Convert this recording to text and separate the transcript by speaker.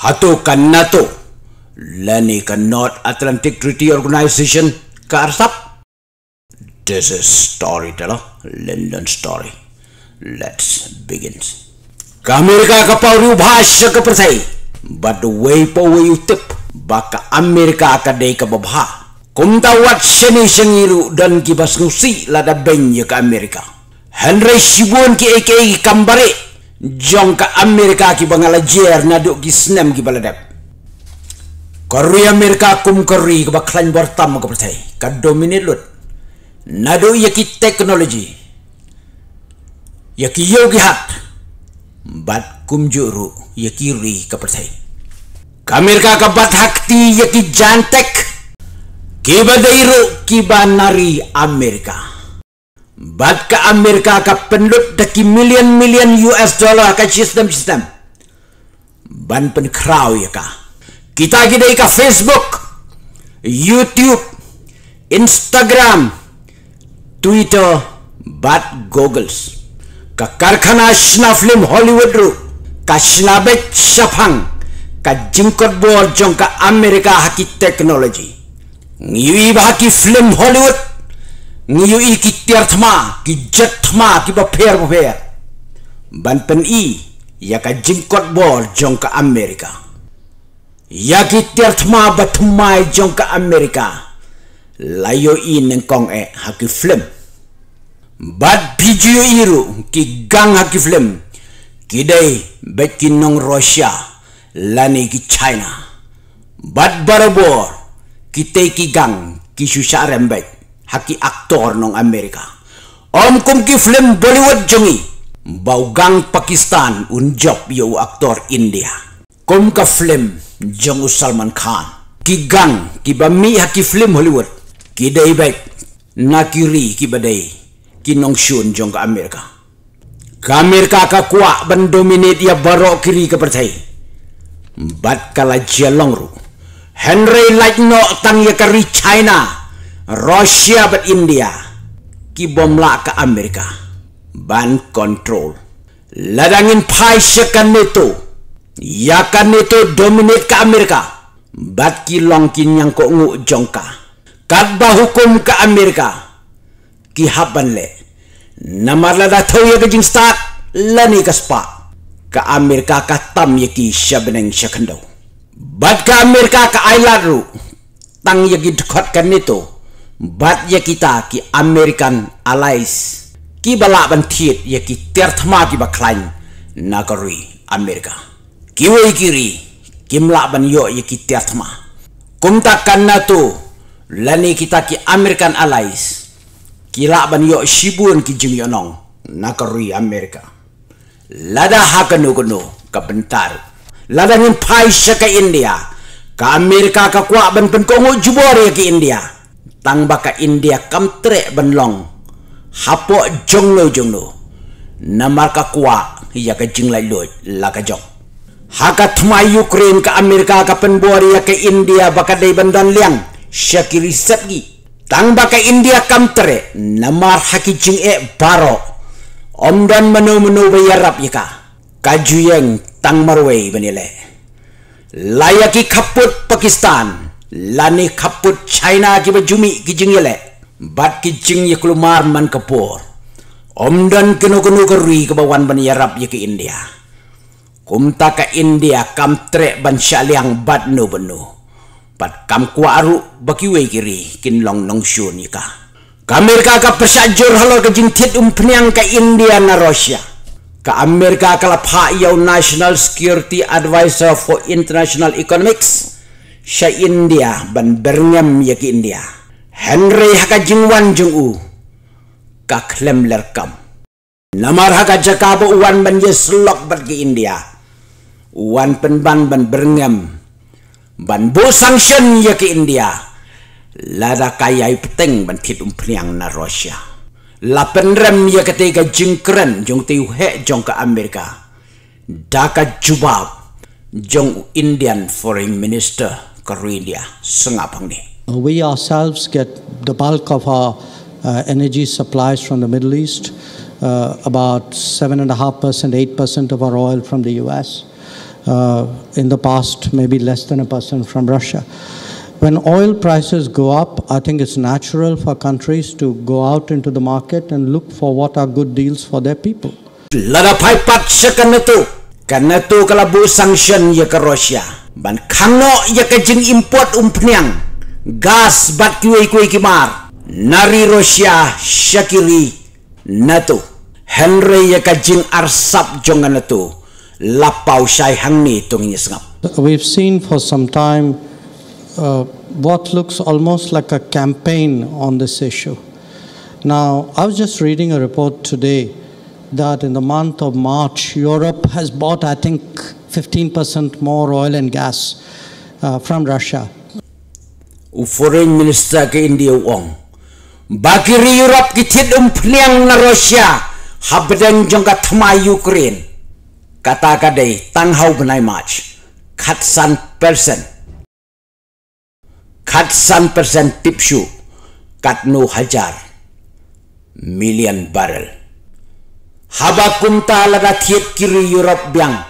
Speaker 1: hatukan NATO, Lenny ke kan North Atlantic Treaty Organization ke Arsap. This is storyteller, London story. Let's begin. Ke Amerika ke Pauriu bahasa ke Persai. But the way po way utip, baka Amerika akan dek ke Babha. Kum tawat seni sengiru dan kibas rusi lada benye ke Amerika. Henry Shibuan ke AKA Kambarik jonka amerika ki ba nga la jeer na do gis nem gi bala ko ruy amerika kum ko ruy ba klañ bor tam ko tay ka domine lut na do yeki technology yeki yow hat bat kum juru yaki ri ka tay ka amerika ka bat hakti yaki jantek ki ba deiru ki ba amerika बट का America का पनलुट तकी million million US dollar का system system बन पन खराव ये का किता की दे का Facebook YouTube Instagram Twitter but Google's का कारखाना शना फिल्म हॉलीवुड रू का शनाबेट शफंग का जिंकट बोर जों का अमेरिका हकी टेक्नोलॉजी यूई की film Hollywood นิยูอีกิเตียร์ธมากิจัดธมากิบะเพียร์บะเพียร์บันเป็นอียากะจิงกอดบอลจงกะอเมริกายากิเตียร์ธมาบะทุมไมจงกะอเมริกาลายูอีนังกองเอฮักิฟลิมบัดพิจิยูอีรุกิกังฮักิฟลิมกิเดย์บะกินงรัสเซียลานิกิจีน่าบัดบาร์บอร์กิเตกิกังกิชูชาเรมเบ็ค haki aktor nong Amerika. Om kum ki film Bollywood jengi, bau gang Pakistan un job yo aktor India. Kum ka film jengu Salman Khan. Ki gang ki bami haki film Hollywood. Ki day baik, nakiri ki badai, ki nong shun jeng ka Amerika. Ka Amerika ka kuak ban dominate ya barok kiri ka percaya. Bat kala jelong ru. Henry Lightno tang ya kari China. Rusia bat India ki bom la ka Amerika ban kontrol ladangin pai sekan ne tu ya kan ne tu dominate ka Amerika bat ki long kin yang ko ngu jongka kadba hukum ka Amerika ki haban le namar la da thau ye ya gin start la ni ka spa ka Amerika ka tam ye ya ki shabneng sekan do bat ka Amerika ka ailaru tang ye ya gi dkhot kan ne tu bat ya kita ki American allies ki bala ban thiet ya ki tertma ki baklain nagari Amerika ki wei kiri ki mla ban yo ya ki tertma kum kanna tu lani kita ki American allies ki la ban shibun ki jing yo nagari Amerika lada hakano kuno kebentar lada ngin pai shaka India ka Amerika ka kuak ban pen kongo ya ki India tang baka India kam trek benlong hapo jong lo jong lo namar ka kwa ya ka jing lai lo la ka jong ha ka thma ukraine ka amerika ka pen ya ka india baka dei bandan liang shakiri sapgi tang baka india kam trek, namar ha ki jing e baro om dan menu menu ba yarap ya ka ka juyeng tang marwei banile layaki khaput pakistan lani kaput China ki ba jumi ki jing yele bat ki jing ye klumar man ka por om dan kino kino ka ri ka ba ban yarap ye ki India kumta ka India kam tre ban syaliang bat no beno, pat kam kuaru ba ki we kiri kin long nong shun ye ka Amerika ka pesajur halo ka jing tit um penyang ka India na Rusia ka Amerika ka la National Security Advisor for International Economics sya India ban Birmingham ya ki India. Henry haka jingwan jung u ka klem lerkam. Namar haka jakabu uwan ban ye selok India. Uwan penban ban Birmingham ban bu sanction ya ki India. Lada kayai peteng ban tidum priang na Russia. Lapan rem ya ketika jingkren jong tiuhe jong ke Amerika. Daka jubab jong Indian Foreign Minister. Karelia,
Speaker 2: uh, We ourselves get the bulk of our uh, energy supplies from the Middle East, uh, about 7.5%, 8% of our oil from the US. Uh, in the past, maybe less than a percent from Russia. When oil prices go up, I think it's natural for countries to go out into the market and look for what are good deals for their people.
Speaker 1: Lada pai pat sekan Kanato kalabu sanction ya Russia ban ya import umpniang gas bat kimar nari nato Henry ya arsap jongan nato lapau syai hangni tunginya sengap
Speaker 2: we've seen for some time uh, what looks almost like a campaign on this issue now i was just reading a report today that in the month of march europe has bought i think 15% more oil and gas uh, from Russia.
Speaker 1: Foreign Minister ke India Wong. Bakiri Europe kitid umpliang na Russia habdang jangka thama Ukraine. Kata kadai tanghau benai match. Khat san persen. Khat san persen tipshu. Katnu hajar. Million barrel. Haba kunta laga thiet kiri Europe biang